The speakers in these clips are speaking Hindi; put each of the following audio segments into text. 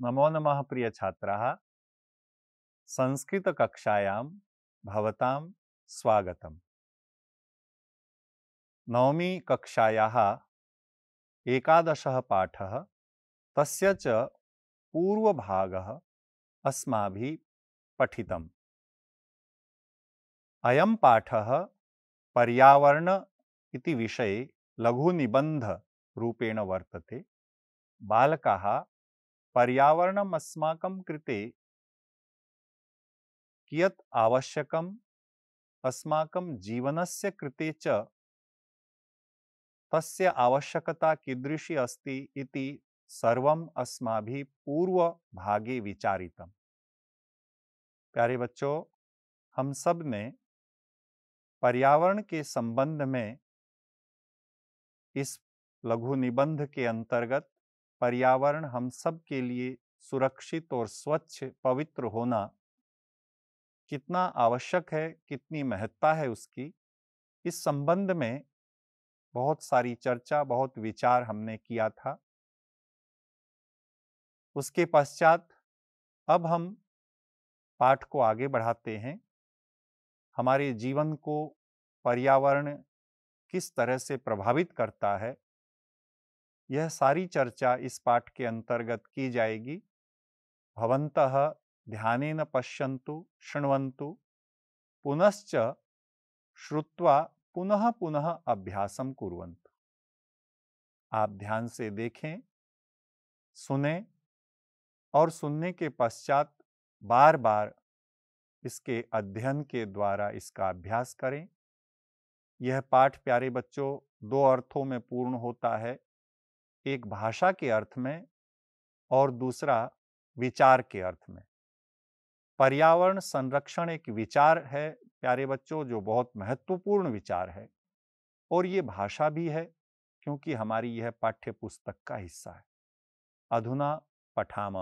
नमो नमः प्रियछात्राः संस्कृतकक्षायां भवतां स्वागत नवमी कक्षायादश पाठ तस्य च पूर्वभागः अस्माभिः पठितम् अयं पाठः पर्यावरण इति विषये लघुनिबन्धरूपेण वर्तते बालकाः पर्यावरण अस्माकं कृते कियत् आवश्यकम् अस्माकं जीवनस्य कृते च तस्य आवश्यकता कीदृशी अस्ति इति सर्वम अस्माभि पूर्व भागे प्यारे बच्चों हम सब ने पर्यावरण के संबंध में इस लघु निबंध के अंतर्गत पर्यावरण हम सब के लिए सुरक्षित और स्वच्छ पवित्र होना कितना आवश्यक है कितनी महत्ता है उसकी इस संबंध में बहुत सारी चर्चा बहुत विचार हमने किया था उसके पश्चात अब हम पाठ को आगे बढ़ाते हैं हमारे जीवन को पर्यावरण किस तरह से प्रभावित करता है यह सारी चर्चा इस पाठ के अंतर्गत की जाएगी भवंत ध्यान न पश्यंतु शुण्वंतु पुनश्च श्रुत्वा पुनः पुनः अभ्यास कुरंतु आप ध्यान से देखें सुने और सुनने के पश्चात बार बार इसके अध्ययन के द्वारा इसका अभ्यास करें यह पाठ प्यारे बच्चों दो अर्थों में पूर्ण होता है एक भाषा के अर्थ में और दूसरा विचार के अर्थ में पर्यावरण संरक्षण एक विचार है प्यारे बच्चों जो बहुत महत्वपूर्ण विचार है और ये भाषा भी है क्योंकि हमारी यह पाठ्य पुस्तक का हिस्सा है अधुना पठाम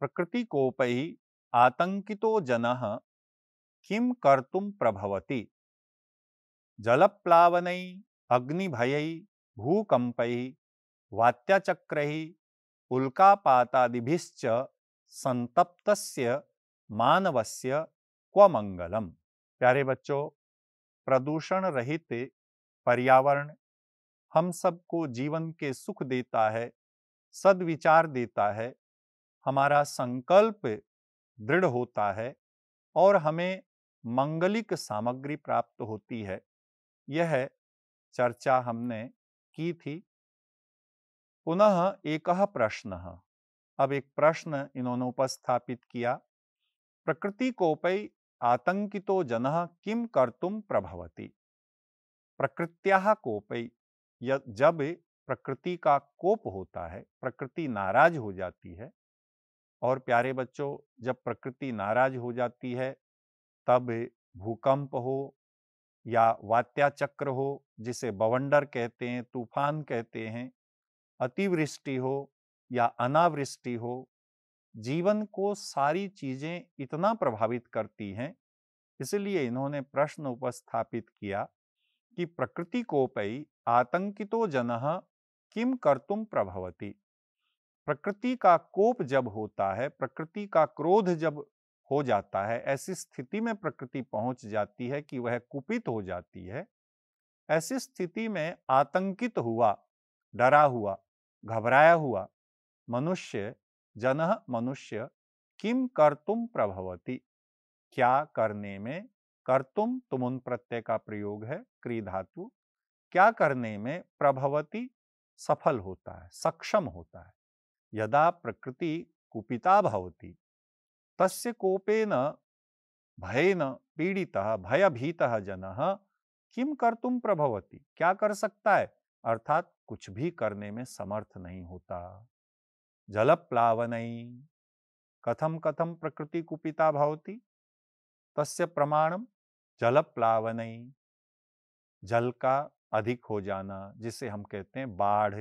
प्रकृति कोपयी आतंकितो जन किम कर्तुम प्रभवती जलप्लावन अग्निभय भूकंपै वात्याचक्र वात्याचक्रैः उल्कापातादिभिश्च संतप्तस्य मानवस्य क्व मंगलम प्यारे बच्चों प्रदूषण रहित पर्यावरण हम सबको जीवन के सुख देता है सद्विचार देता है हमारा संकल्प दृढ़ होता है और हमें मंगलिक सामग्री प्राप्त होती है यह चर्चा हमने की थी पुनः एक प्रश्न अब एक प्रश्न इन्होंने उपस्थापित किया प्रकृति कोपै आतंकितो जन किम कर्तुम प्रभवती प्रकृत्या कोपै जब प्रकृति का कोप होता है प्रकृति नाराज हो जाती है और प्यारे बच्चों जब प्रकृति नाराज हो जाती है तब भूकंप हो या वात्या चक्र हो जिसे बवंडर कहते हैं तूफान कहते हैं अतिवृष्टि हो या अनावृष्टि हो जीवन को सारी चीजें इतना प्रभावित करती हैं इसलिए इन्होंने प्रश्न उपस्थापित किया कि प्रकृति कोपई आतंकितो जन किम करतुम प्रभवती प्रकृति का कोप जब होता है प्रकृति का क्रोध जब हो जाता है ऐसी स्थिति में प्रकृति पहुंच जाती है कि वह कुपित हो जाती है ऐसी स्थिति में आतंकित हुआ डरा हुआ घबराया हुआ मनुष्य जन मनुष्य किम कर्तुम प्रभवती क्या करने में कर्तुम तुमुन प्रत्यय का प्रयोग है क्री धातु क्या करने में प्रभवती सफल होता है सक्षम होता है यदा प्रकृति कुपिता भवती तस्य कोपेन भयन पीड़िता भयभीत जन किम कर्तुम प्रभवती क्या कर सकता है अर्थात कुछ भी करने में समर्थ नहीं होता जल प्लावनई कथम कथम प्रकृति कुपिता भावती तस्य प्रमाणम जल प्लावनई जल का अधिक हो जाना जिसे हम कहते हैं बाढ़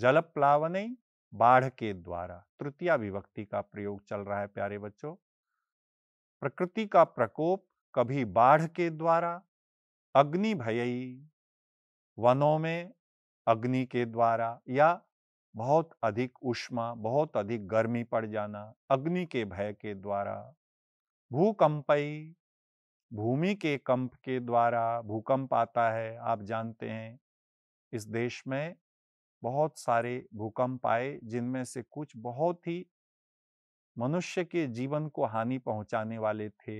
जल प्लावनई बाढ़ के द्वारा तृतीय विभक्ति का प्रयोग चल रहा है प्यारे बच्चों प्रकृति का प्रकोप कभी बाढ़ के द्वारा अग्नि भयई वनों में अग्नि के द्वारा या बहुत अधिक उष्मा बहुत अधिक गर्मी पड़ जाना अग्नि के भय के द्वारा भूकंपई भूमि के कंप के द्वारा भूकंप आता है आप जानते हैं इस देश में बहुत सारे भूकंप आए जिनमें से कुछ बहुत ही मनुष्य के जीवन को हानि पहुंचाने वाले थे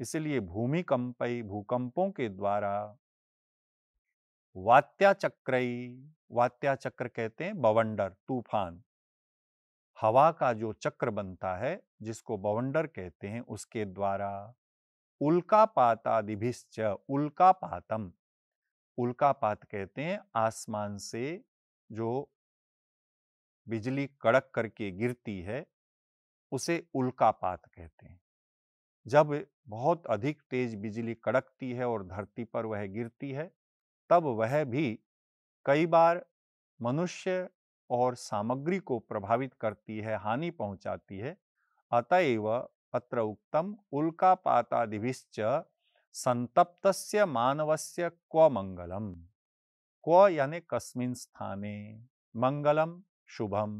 इसलिए भूमि कंपई भूकंपों के द्वारा वात्या वात्याचक्र वात्या चक्र कहते हैं बवंडर तूफान हवा का जो चक्र बनता है जिसको बवंडर कहते हैं उसके द्वारा उल्का पातादिभिश्च उल्का पातम उल्का पात कहते हैं आसमान से जो बिजली कड़क करके गिरती है उसे उल्का पात कहते हैं जब बहुत अधिक तेज बिजली कड़कती है और धरती पर वह गिरती है तब वह भी कई बार मनुष्य और सामग्री को प्रभावित करती है हानि पहुंचाती है अतएव अत्र उक्तम उल्का पातादिभिश्च संतप्तस्य मानवस्य क्व मंगलम क्व यानी कस्मिन स्थाने मंगलम शुभम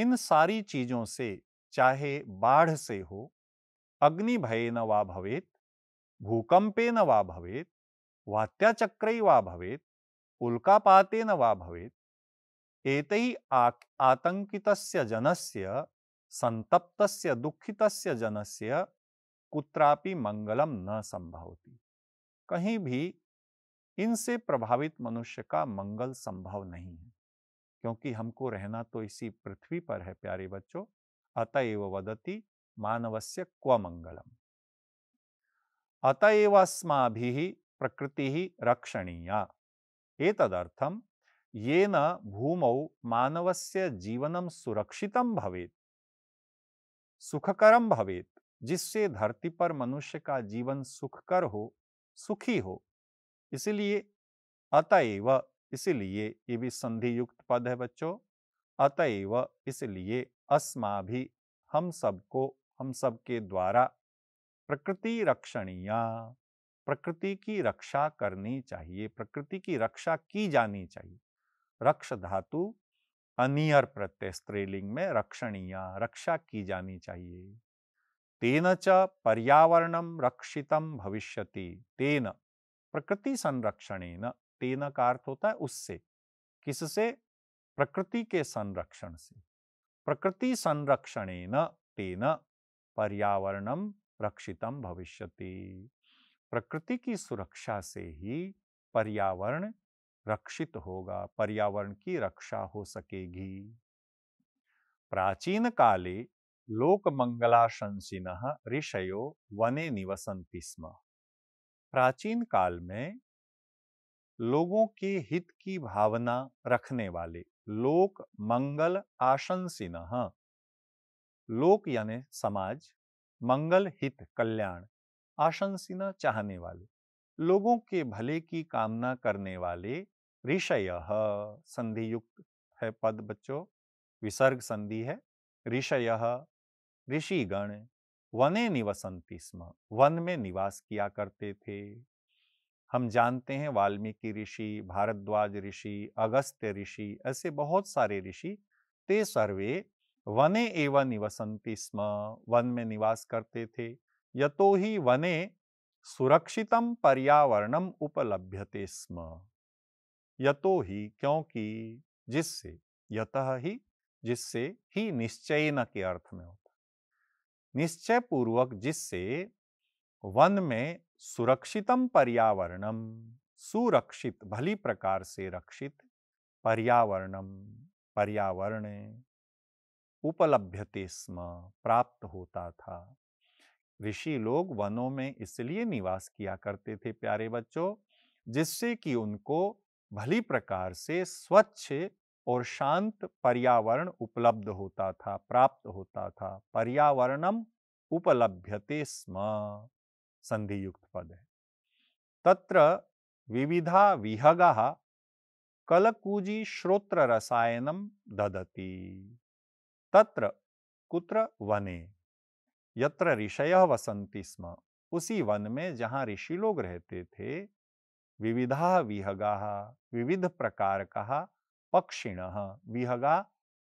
इन सारी चीजों से चाहे बाढ़ से हो अग्नि भय न वा भवेत भूकंपे न वा भवेत वात्याचक्रई वा भवेत उल्कापातेन वा भवेत एतैः आक आतङ्कितस्य जनस्य संतप्तस्य दुखितस्य जनस्य कुत्रापि मंगलम न संभवती कहीं भी इनसे प्रभावित मनुष्य का मंगल संभव नहीं है क्योंकि हमको रहना तो इसी पृथ्वी पर है प्यारे बच्चों अतएव वदति मानवस्य क्व मंगलम अतएव प्रकृति प्रकृतिः रक्षणीया ये येन भूमौ मानवस्य जीवन सुरक्षितं भवे सुखकरम भवेत जिससे धरती पर मनुष्य का जीवन सुखकर हो सुखी हो इसलिए अतएव इसलिए ये भी संधि युक्त पद है बच्चों अतएव इसलिए अस्मा भी हम सबको हम सबके द्वारा प्रकृति रक्षणीया प्रकृति की रक्षा करनी चाहिए प्रकृति की रक्षा की जानी चाहिए रक्ष धातु अनियर प्रत्यय स्त्रीलिंग में रक्षणीय रक्षा की जानी चाहिए तेन च पर्यावरणम रक्षितम भविष्य तेन प्रकृति संरक्षण तेन का अर्थ होता है उससे किससे प्रकृति के संरक्षण से प्रकृति संरक्षण तेन पर्यावरणम रक्षितम भविष्यति प्रकृति की सुरक्षा से ही पर्यावरण रक्षित होगा पर्यावरण की रक्षा हो सकेगी प्राचीन काले लोकमंगलाशंसिन ऋषयो वने निवसंति स्म प्राचीन काल में लोगों के हित की भावना रखने वाले लोक मंगल आशंसिन लोक यानी समाज मंगल हित कल्याण आशंसिना चाहने वाले लोगों के भले की कामना करने वाले ऋषय संधि युक्त है पद बच्चों विसर्ग संधि है ऋषय ऋषिगण वने निवसंती स्म वन में निवास किया करते थे हम जानते हैं वाल्मीकि ऋषि भारद्वाज ऋषि अगस्त्य ऋषि ऐसे बहुत सारे ऋषि ते सर्वे वने एवं निवसंती स्म वन में निवास करते थे यतो ही वने सुरक्षितम पर्यावरणम उपलभ्यते स्म यतो ही क्योंकि जिससे यतः ही जिससे ही निश्चय न के अर्थ में होता निश्चय पूर्वक जिससे वन में सुरक्षितम पर्यावरणम सुरक्षित भली प्रकार से रक्षित पर्यावरणम पर्यावरण उपलभ्यते स्म प्राप्त होता था ऋषि लोग वनों में इसलिए निवास किया करते थे प्यारे बच्चों जिससे कि उनको भली प्रकार से स्वच्छ और शांत पर्यावरण उपलब्ध होता था प्राप्त होता था पर्यावरणम उपलभ्यते स्म संधि युक्त पद है तत्र विविधा विहगा कलकूजी श्रोत्र रसायनम ददती तत्र कुत्र वने यत्र ऋषय वसंती स्म उसी वन में जहाँ ऋषि लोग रहते थे विविधा विहगा विविध प्रकार का पक्षिण विहगा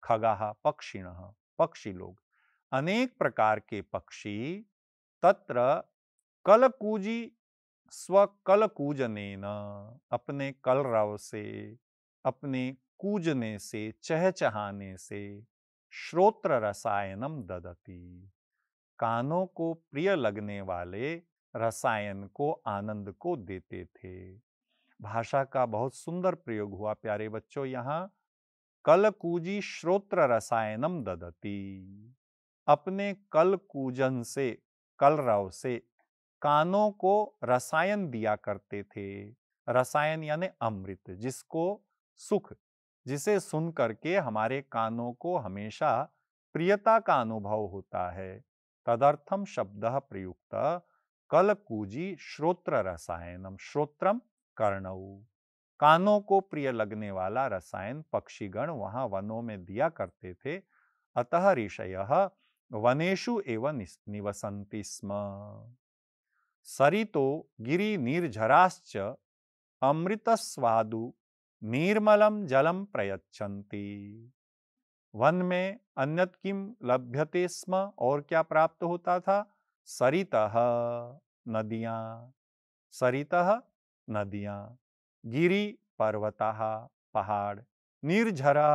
खगा पक्षिण पक्षी लोग अनेक प्रकार के पक्षी तत्र कलकूजी न अपने कलरव से अपने कूजने से चहचहाने से श्रोत्र रसायनम ददती कानों को प्रिय लगने वाले रसायन को आनंद को देते थे भाषा का बहुत सुंदर प्रयोग हुआ प्यारे बच्चों यहाँ कलकूजी श्रोत्र रसायनम ददती अपने कल कूजन से कलरव से कानों को रसायन दिया करते थे रसायन यानी अमृत जिसको सुख जिसे सुन करके हमारे कानों को हमेशा प्रियता का अनुभव होता है तदर्थम शब्द प्रयुक्त कलकूजी श्रोत्र रसायनम श्रोत्रम कर्णऊ कानों को प्रिय लगने वाला रसायन पक्षीगण वहां वनों में दिया करते थे अतः ऋषय वनेशु एवं निवसंति स्म सरितो गिरी निर्झराश्च अमृतस्वादु निर्मलम जलम प्रयच्छन्ति वन में अन्यत किम लभ्यते स्म और क्या प्राप्त होता था सरित नदियां सरित नदियां गिरी पर्वता पहाड़ निर्झरा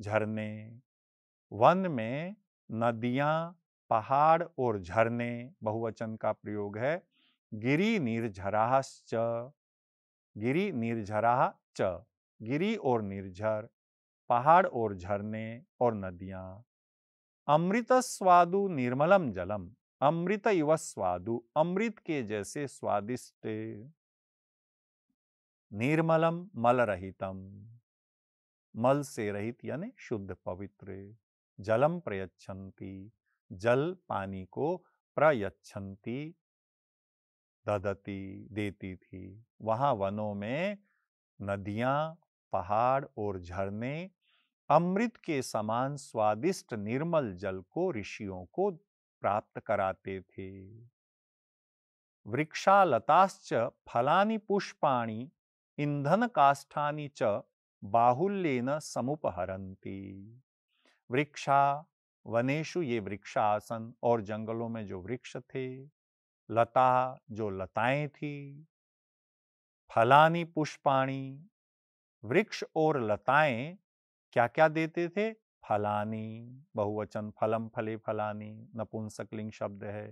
झरने वन में नदियां पहाड़ और झरने बहुवचन का प्रयोग है गिरी निर्झराश्च गिरी निर्झरा च गिरी और निर्झर पहाड़ और झरने और नदियां अमृत स्वादु निर्मलम जलम अमृत युव स्वादु अमृत के जैसे स्वादिष्ट निर्मलम मल रहितम मल से रहित यानी शुद्ध पवित्र जलम प्रयच्छन्ति जल पानी को प्रयच्छन्ति ददती देती थी वहां वनों में नदियां पहाड़ और झरने अमृत के समान स्वादिष्ट निर्मल जल को ऋषियों को प्राप्त कराते थे वृक्षालताश्च फलानि पुष्पाणि ईंधन काष्ठानि च बाहुल्यन समुपहरती वृक्षा वनेशु ये वृक्षासन और जंगलों में जो वृक्ष थे लता जो लताएं थी फलानी पुष्पाणी वृक्ष और लताएं क्या क्या देते थे फलानी बहुवचन फलम फले फलानी नपुंसकलिंग शब्द है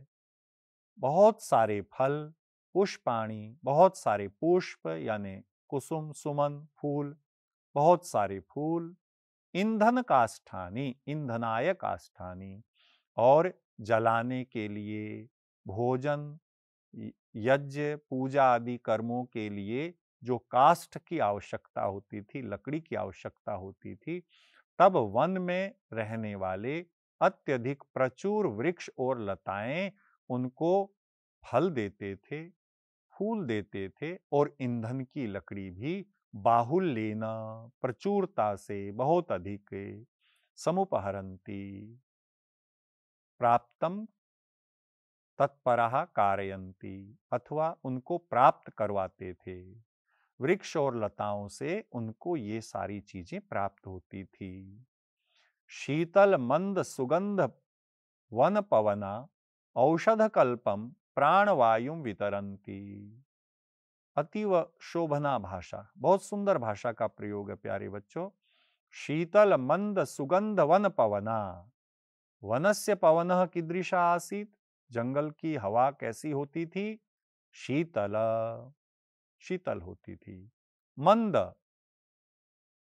बहुत सारे फल पुष्पाणी बहुत सारे पुष्प यानी कुसुम सुमन फूल बहुत सारे फूल ईंधन काष्ठानी ईंधनाय काष्ठानी और जलाने के लिए भोजन यज्ञ पूजा आदि कर्मों के लिए जो कास्ट की आवश्यकता होती थी लकड़ी की आवश्यकता होती थी तब वन में रहने वाले अत्यधिक प्रचुर वृक्ष और लताएं उनको फल देते थे फूल देते थे और ईंधन की लकड़ी भी बाहुल लेना प्रचुरता से बहुत अधिक समुपहरंती प्राप्तम तत्परा कारयंती अथवा उनको प्राप्त करवाते थे वृक्ष और लताओं से उनको ये सारी चीजें प्राप्त होती थी शीतल मंद सुगंध वन पवना औषध कल्पम प्राणवायु वितरंती अतीव शोभना भाषा बहुत सुंदर भाषा का प्रयोग है प्यारे बच्चों शीतल मंद सुगंध वन पवना वनस्य पवन कीदृशा आसीत जंगल की हवा कैसी होती थी शीतल शीतल होती थी मंद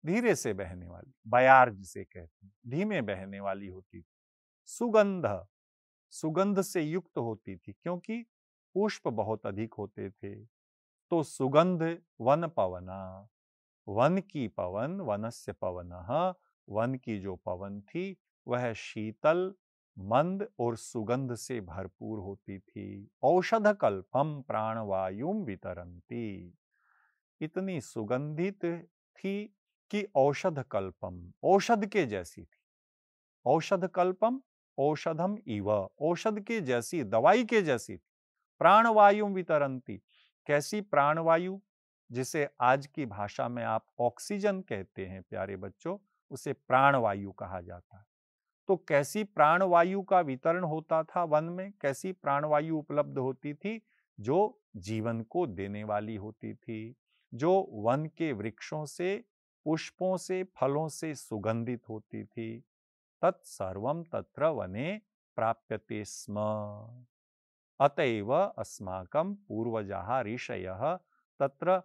धीरे से बहने वाली बयार जिसे कहते हैं धीमे बहने वाली होती थी सुगंध सुगंध से युक्त होती थी क्योंकि पुष्प बहुत अधिक होते थे तो सुगंध वन पवना वन की पवन वनस्य पवन वन की जो पवन थी वह शीतल मंद और सुगंध से भरपूर होती थी औषध कल्पम प्राणवायुम वितरंती इतनी सुगंधित थी कि औषध कल्पम औषध के जैसी थी औषध कल्पम औषधम इव औषध के जैसी दवाई के जैसी थी प्राणवायु वितरंती कैसी प्राणवायु जिसे आज की भाषा में आप ऑक्सीजन कहते हैं प्यारे बच्चों उसे प्राणवायु कहा जाता है तो कैसी प्राणवायु का वितरण होता था वन में कैसी प्राणवायु उपलब्ध होती थी जो जीवन को देने वाली होती थी जो वन के वृक्षों से पुष्पों से फलों से सुगंधित होती थी तत्सर्व तत्र वने प्राप्यते स्म अतएव अस्माक पूर्वजा ऋषय तत्र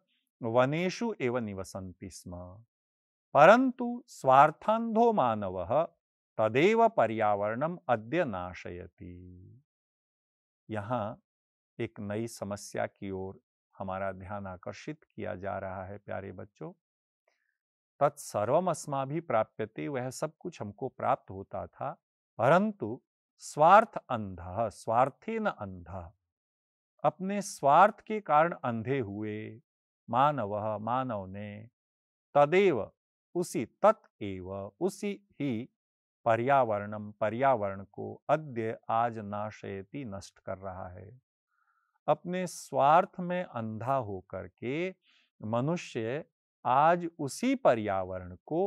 वनेशु एव निवसती स्म परंतु स्वार्थांधो मानव तदेव पर्यावरणम अद्य नाशयति यहाँ एक नई समस्या की ओर हमारा ध्यान आकर्षित किया जा रहा है प्यारे बच्चों तत्सर्वम अस्माभि प्राप्यते वह सब कुछ हमको प्राप्त होता था परंतु स्वार्थ अंध स्वार्थी न अंध अपने स्वार्थ के कारण अंधे हुए मानव मानव ने तदेव उसी तत्व उसी ही पर्यावरणम पर्यावरण को अद्य आज नाशयति नष्ट कर रहा है अपने स्वार्थ में अंधा होकर के मनुष्य आज उसी पर्यावरण को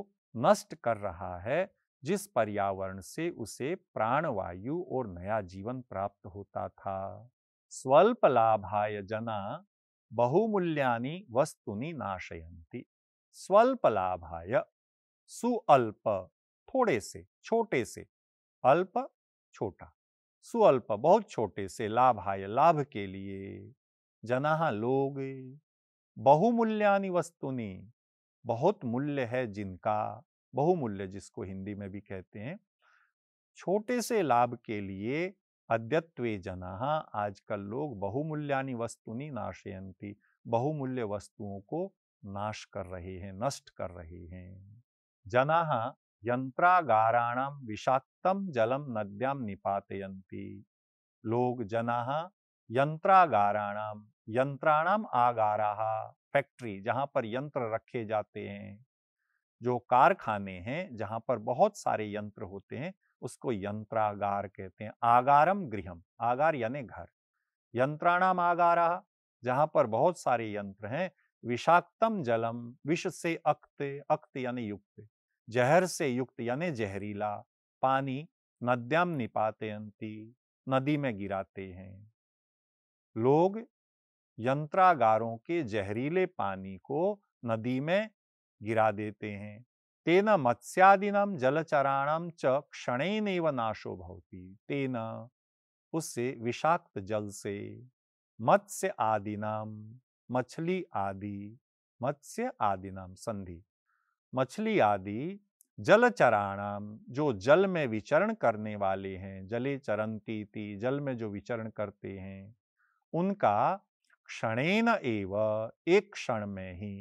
नष्ट कर रहा है जिस पर्यावरण से उसे प्राणवायु और नया जीवन प्राप्त होता था स्वल्प लाभाय जना बहुमूल्यानि वस्तुनि नाशयन्ति स्वल्प लाभाय सुअल्प थोड़े से छोटे से अल्प छोटा सुअल्प बहुत छोटे से लाभाय लाभ के लिए जनाहा लोग बहुमूल्यानि वस्तुनि बहुत मूल्य है जिनका बहुमूल्य जिसको हिंदी में भी कहते हैं छोटे से लाभ के लिए अद्यत्वे जनाहा आजकल लोग बहुमूल्यानि वस्तुनि नाशयन्ति बहुमूल्य वस्तुओं को नाश कर रहे हैं नष्ट कर रहे हैं जनाहा यंत्रागाराणाम विषाक्तम जलम नद्याम निपातयंती लोग जना यंत्रागाराणाम यंत्राणाम आगारा फैक्ट्री जहां पर यंत्र रखे जाते हैं जो कारखाने हैं जहां पर बहुत सारे यंत्र होते हैं उसको यंत्रागार कहते हैं आगारम गृहम आगार यानी घर यंत्राणाम आगारा जहां पर बहुत सारे यंत्र हैं विषाक्तम जलम विष से अक्त अक्त यानी युक्त जहर से युक्त यानी जहरीला पानी नद्याम निपाते अंती नदी में गिराते हैं लोग यंत्रागारों के जहरीले पानी को नदी में गिरा देते हैं तेना मत्स्यादिनम जलचराणम च क्षणेन नाशो भवती तेना उससे विषाक्त जल से मत्स्य आदि नाम मछली आदि मत्स्य आदि नाम संधि मछली आदि जलचराणाम जो जल में विचरण करने वाले हैं जले चरंती थी जल में जो विचरण करते हैं उनका क्षणेन एव एक क्षण में ही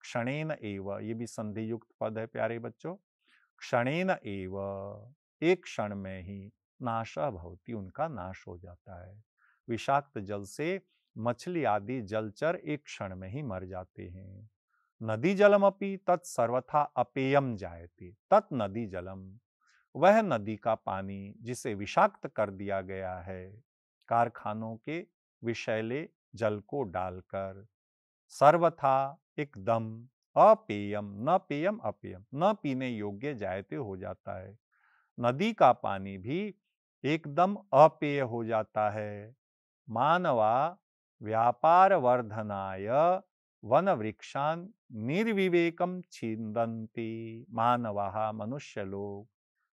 क्षणेन एव ये भी संधि युक्त पद है प्यारे बच्चों क्षणेन एव एक क्षण में ही नाश भवती उनका नाश हो जाता है विषाक्त जल से मछली आदि जलचर एक क्षण में ही मर जाते हैं नदी जलम अपी तत् सर्वथा अपेयम जायते तत् नदी जलम वह नदी का पानी जिसे विषाक्त कर दिया गया है कारखानों के विषैले जल को डालकर सर्वथा एकदम अपेयम न पेयम अपेयम न पीने योग्य जायते हो जाता है नदी का पानी भी एकदम अपेय हो जाता है मानवा व्यापार वर्धनाय वन निर्विवेकम छिंदती छिन्दन्ति मनुष्य लोग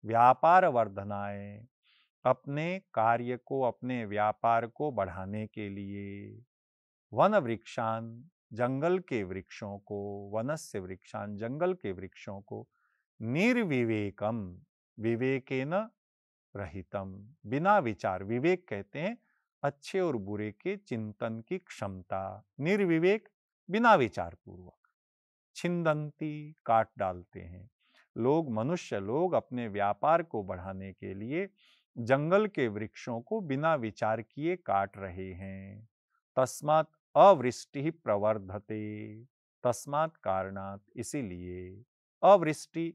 व्यापार वर्धनाए अपने कार्य को अपने व्यापार को बढ़ाने के लिए वन वृक्षान जंगल के वृक्षों को वनस्य वृक्षान जंगल के वृक्षों को निर्विवेकम विवेकेन रहितम बिना विचार विवेक कहते हैं अच्छे और बुरे के चिंतन की क्षमता निर्विवेक बिना विचार पूर्वक छिंदंती काट डालते हैं लोग मनुष्य लोग अपने व्यापार को बढ़ाने के लिए जंगल के वृक्षों को बिना विचार किए काट रहे हैं तस्मात अवृष्टि प्रवर्धते तस्मात कारणात इसीलिए अवृष्टि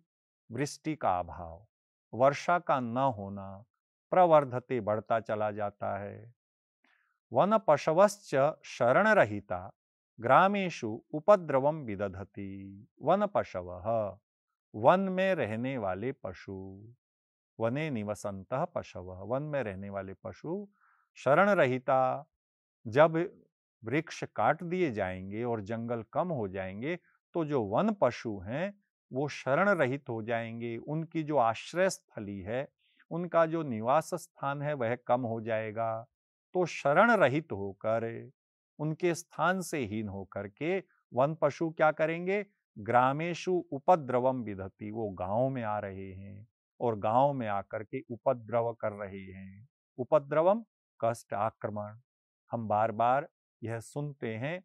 वृष्टि का अभाव वर्षा का न होना प्रवर्धते बढ़ता चला जाता है वन पशवश्च शरण रहिता ग्रामेशु उपद्रवम विदधति वन पशव वन में रहने वाले पशु वने निवसंत पशव वन में रहने वाले पशु शरण रहिता जब वृक्ष काट दिए जाएंगे और जंगल कम हो जाएंगे तो जो वन पशु हैं वो शरण रहित हो जाएंगे उनकी जो आश्रय स्थली है उनका जो निवास स्थान है वह कम हो जाएगा तो शरण रहित होकर उनके स्थान से हीन होकर के वन पशु क्या करेंगे ग्रामेशु उपद्रवम विधति वो गांव में आ रहे हैं और गांव में आकर के उपद्रव कर रहे हैं उपद्रवम कष्ट आक्रमण हम बार बार यह सुनते हैं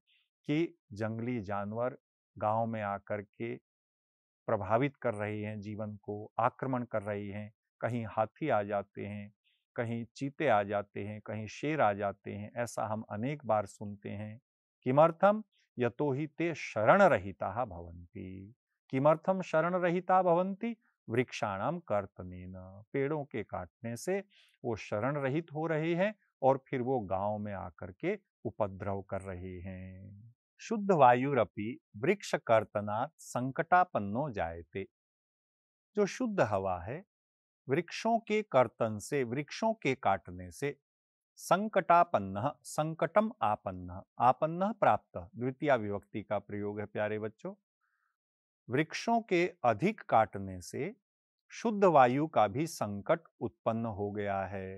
कि जंगली जानवर गांव में आकर के प्रभावित कर रहे हैं जीवन को आक्रमण कर रहे हैं कहीं हाथी आ जाते हैं कहीं चीते आ जाते हैं कहीं शेर आ जाते हैं ऐसा हम अनेक बार सुनते हैं किमर्थम यतो ही ते शरण रहिता भवंती किमर्थम शरण रहिता भवंती वृक्षाणाम कर्तनेन पेड़ों के काटने से वो शरण रहित हो रहे हैं और फिर वो गांव में आकर के उपद्रव कर रहे हैं शुद्ध वायुरपि वृक्ष कर्तनात् संकटापन्नो जायते जो शुद्ध हवा है वृक्षों के कर्तन से वृक्षों के काटने से संकटापन्न संकटम आपन्न आपन्न प्राप्त द्वितीय विभक्ति का प्रयोग है प्यारे बच्चों वृक्षों के अधिक काटने से शुद्ध वायु का भी संकट उत्पन्न हो गया है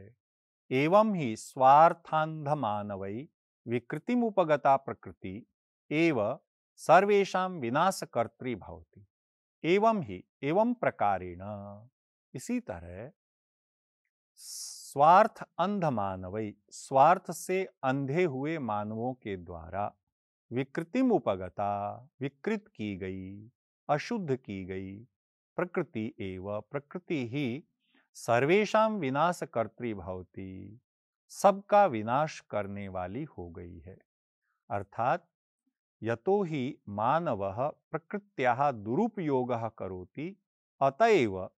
एवं ही स्वार्थांध मानवई विकृतिम उपगता प्रकृति एव सर्वेशा विनाशकर्त्री भवती एवं ही एवं प्रकारेण इसी तरह स्वार्थ अंध मानवई स्वार्थ से अंधे हुए मानवों के द्वारा विकृतिम उपगता विकृत की गई अशुद्ध की गई प्रकृति एवं प्रकृति ही सर्वेशा विनाश भवती सबका विनाश करने वाली हो गई है अर्थात यतो ही मानव प्रकृत्या दुरुपयोग करोति अतएव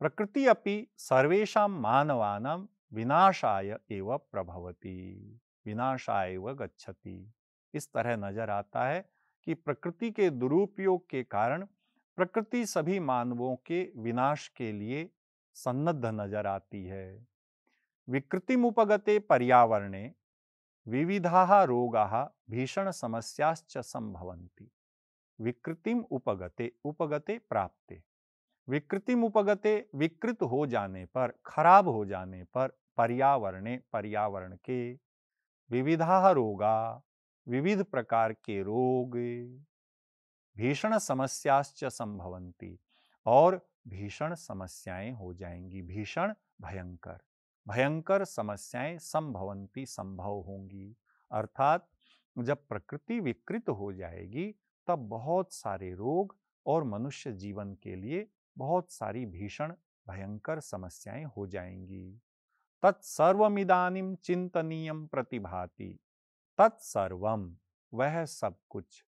प्रकृति अभी सर्व मानवानां विनाशाय एव प्रभवती विनाशाय एव गच्छति इस तरह नजर आता है कि प्रकृति के दुरुपयोग के कारण प्रकृति सभी मानवों के विनाश के लिए सन्नद्ध नजर आती है विकृतिमुपगते पर्यावरणे विविधा रोगा भीषण समस्याश्च संभवन्ति विकृतिम उपगते उपगते प्राप्ते विकृति मुपगते विकृत हो जाने पर खराब हो जाने पर पर्यावरणे पर्यावरण के विविधा रोगा विविध प्रकार के रोग भीषण समस्याश्च संभवंती और भीषण समस्याएं हो जाएंगी भीषण भयंकर भयंकर समस्याएं संभवंती संभव होंगी अर्थात जब प्रकृति विकृत हो जाएगी तब बहुत सारे रोग और मनुष्य जीवन के लिए बहुत सारी भीषण भयंकर समस्याएं हो जाएंगी तत्सर्वमिदानिम चिंतनीयम प्रतिभाति तत्सर्वम वह सब कुछ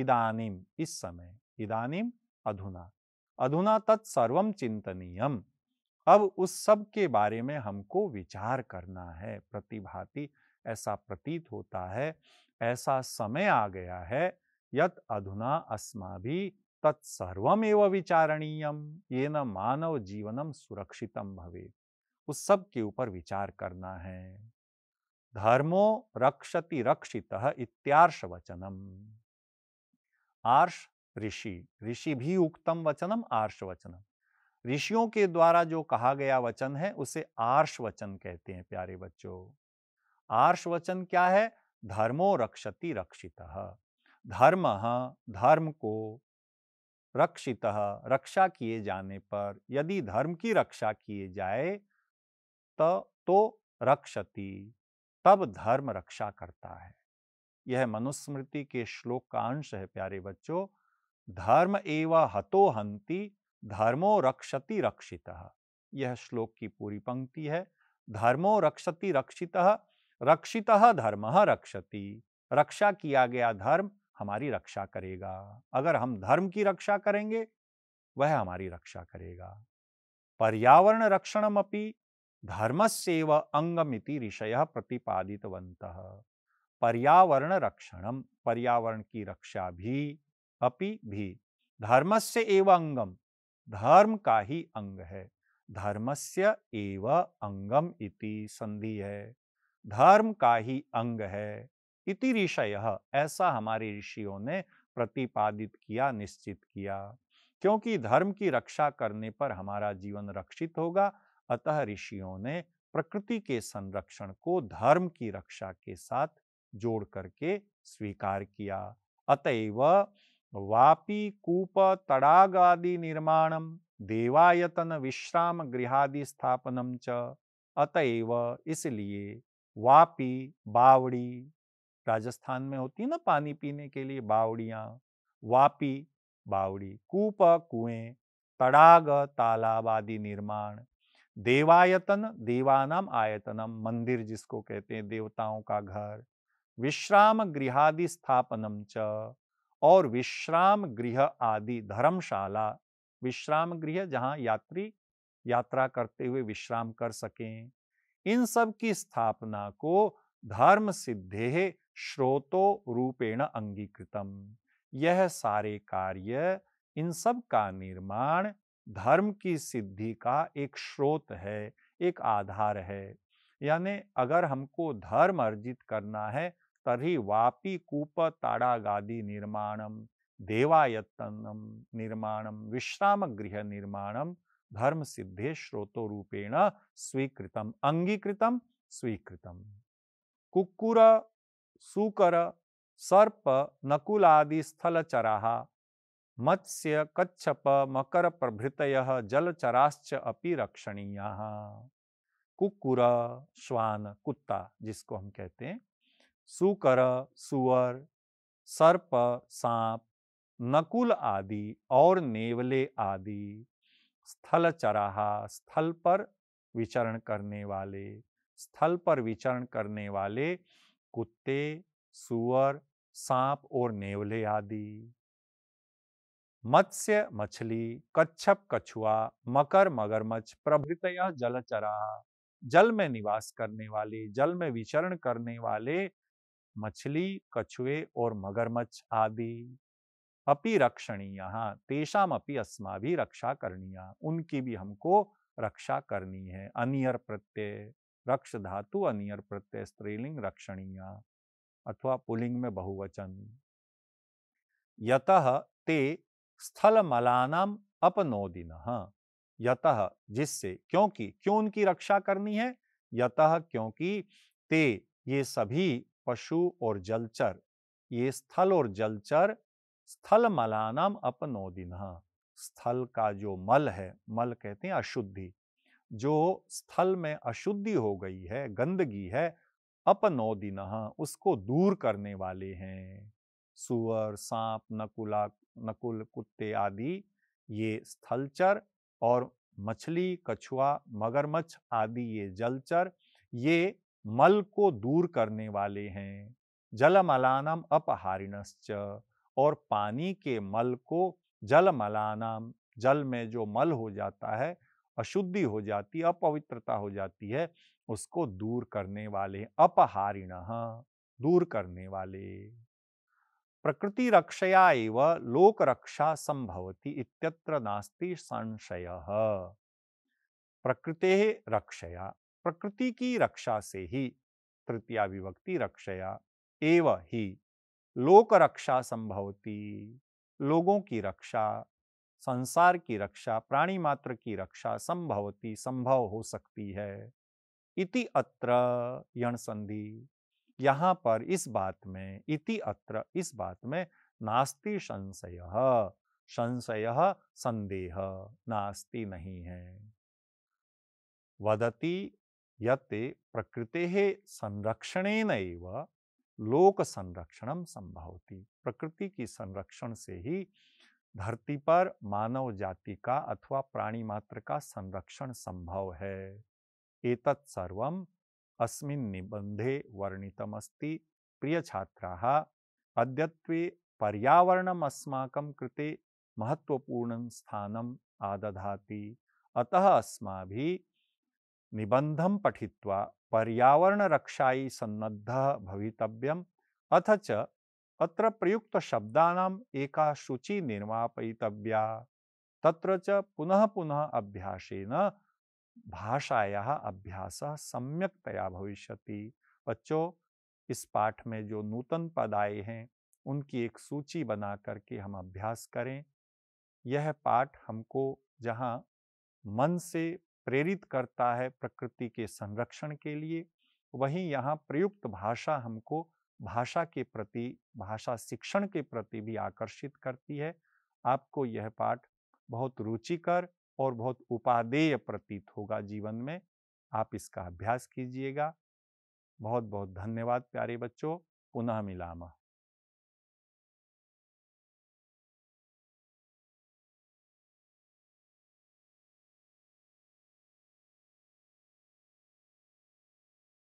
इदानिम इस समय इदानिम अधुना अधुना तत्सर्वम चिंतनीयम अब उस सब के बारे में हमको विचार करना है प्रतिभाति ऐसा प्रतीत होता है ऐसा समय आ गया है यत अधुना अस्मा भी तत्सर्वमेव विचारणीय ये न मानव जीवनम सुरक्षित भवे उस सब के ऊपर विचार करना है धर्मो रक्षति रक्षित इत्यार्ष वचनम आर्ष ऋषि ऋषि भी उक्तम वचनम आर्ष वचनम ऋषियों के द्वारा जो कहा गया वचन है उसे आर्ष वचन कहते हैं प्यारे बच्चों आर्ष वचन क्या है धर्मो रक्षति रक्षित धर्म धर्म को रक्षित रक्षा किए जाने पर यदि धर्म की रक्षा किए जाए तो तो रक्षति तब धर्म रक्षा करता है यह मनुस्मृति के श्लोक का अंश है प्यारे बच्चों धर्म एवं हतो हंति धर्मो रक्षति रक्षित यह श्लोक की पूरी पंक्ति है धर्मो रक्षति रक्षित रक्षित धर्म रक्षति रक्षा किया गया धर्म हमारी रक्षा करेगा अगर हम धर्म की रक्षा करेंगे वह हमारी रक्षा करेगा पर्यावरण रक्षणम अपनी धर्म सेव अंगमिति ऋषय प्रतिपादितवंत पर्यावरण रक्षणम पर्यावरण की रक्षा भी अपि भी धर्म से एव अंगम धर्म का ही अंग है से एव अंगम इति संधि है धर्म का ही अंग है इति ऋषय ऐसा हमारे ऋषियों ने प्रतिपादित किया निश्चित किया क्योंकि धर्म की रक्षा करने पर हमारा जीवन रक्षित होगा अतः ऋषियों ने प्रकृति के संरक्षण को धर्म की रक्षा के साथ जोड़ करके स्वीकार किया अतएव वापी कूप तड़ाग आदि निर्माणम देवायतन विश्राम गृहादि स्थापनम च अतएव इसलिए वापी बावड़ी राजस्थान में होती है ना पानी पीने के लिए बावड़िया वापी बावड़ी कूप कुएं तड़ाग तालाब आदि निर्माण देवायतन देवानाम आयतनम मंदिर जिसको कहते हैं देवताओं का घर विश्राम गृहादि स्थापनम च और विश्राम गृह आदि धर्मशाला विश्राम गृह जहाँ यात्री यात्रा करते हुए विश्राम कर सकें इन सब की स्थापना को धर्म सिद्धे श्रोतो रूपेण अंगीकृतम यह सारे कार्य इन सब का निर्माण धर्म की सिद्धि का एक स्रोत है एक आधार है यानी अगर हमको धर्म अर्जित करना है तभी वापी कूप ताड़ागादि निर्माणम देवायतनम निर्माणम विश्राम गृह निर्माणम धर्म सिद्धे श्रोतो रूपेण स्वीकृतम अंगीकृतम स्वीकृतम कुक्कुर सुकर सर्प नकुलादि स्थल चराहा मत्स्य कच्छप मकर प्रभृत जलचराश्च अपि रक्षणीय कुकुर श्वान कुत्ता जिसको हम कहते हैं सुकर सुअर सर्प सांप नकुल आदि और नेवले आदि स्थल चराहा स्थल पर विचरण करने वाले स्थल पर विचरण करने वाले कुत्ते सुअर सांप और नेवले आदि मत्स्य मछली कच्छप कछुआ मकर मगरमच्छ प्रभृतया जलचरा जल में निवास करने वाले जल में विचरण करने वाले मछली कछुए और मगरमच्छ आदि अपि रक्षणीय तेषाम अपि अस्मा भी रक्षा करनीय उनकी भी हमको रक्षा करनी है अनियर प्रत्यय रक्ष धातु अनियर प्रत्यय स्त्रीलिंग रक्षणीय अथवा पुलिंग में बहुवचन यत ते स्थल मलानाम अपनोदिन यत जिससे क्योंकि क्यों उनकी रक्षा करनी है यत क्योंकि ते ये सभी पशु और जलचर ये स्थल और जलचर स्थल मलानाम अपनोदिन स्थल का जो मल है मल कहते हैं अशुद्धि जो स्थल में अशुद्धि हो गई है गंदगी है दिन उसको दूर करने वाले हैं सुअर सांप नकुला नकुल कुत्ते आदि ये स्थलचर और मछली कछुआ मगरमच्छ आदि ये जलचर ये मल को दूर करने वाले हैं जलमलानम अपहारिणश्च और पानी के मल को जलमलानम जल में जो मल हो जाता है अशुद्धि हो जाती है अपवित्रता हो जाती है उसको दूर करने वाले अपहारिण दूर करने वाले प्रकृति रक्षया एव लोक रक्षा संभवती इत्यत्र नास्ति संशय प्रकृते रक्षया प्रकृति की रक्षा से ही तृतीया विभक्ति रक्षया एव ही लोक रक्षा संभवती लोगों की रक्षा संसार की रक्षा प्राणी मात्र की रक्षा संभवती संभव हो सकती है इति अत्र यण संधि यहाँ पर इस बात में इति अत्र इस बात में नास्ति संशय संशय संदेह नास्ति नहीं है वदति यते प्रकृते संरक्षणेन लोक संरक्षण संभवती प्रकृति की संरक्षण से ही धरती पर मानव जाति का अथवा प्राणी मात्र का संरक्षण संभव है एतत् सर्वम अस्मिन् निबंधे वर्णितमस्ति प्रिय छात्राः अद्यत्वे पर्यावरणम् अस्माकं कृते महत्वपूर्णं स्थानम् आदधाति अतः अस्माभिः निबन्धं पठित्वा रक्षाई सन्नद्धः भवितव्यम् अथ च अत्र प्रयुक्त शब्दानाम एका शुचि निर्मापयितव्या तत्र च पुनः पुनः अभ्यासेन भाषायाः अभ्यासः सम्यकतया भविष्यति बच्चों इस पाठ में जो नूतन पद आए हैं उनकी एक सूची बना करके हम अभ्यास करें यह पाठ हमको जहाँ मन से प्रेरित करता है प्रकृति के संरक्षण के लिए वहीं यहाँ प्रयुक्त भाषा हमको भाषा के प्रति भाषा शिक्षण के प्रति भी आकर्षित करती है आपको यह पाठ बहुत रुचिकर और बहुत उपादेय प्रतीत होगा जीवन में आप इसका अभ्यास कीजिएगा बहुत बहुत धन्यवाद प्यारे बच्चों पुनः मिलामा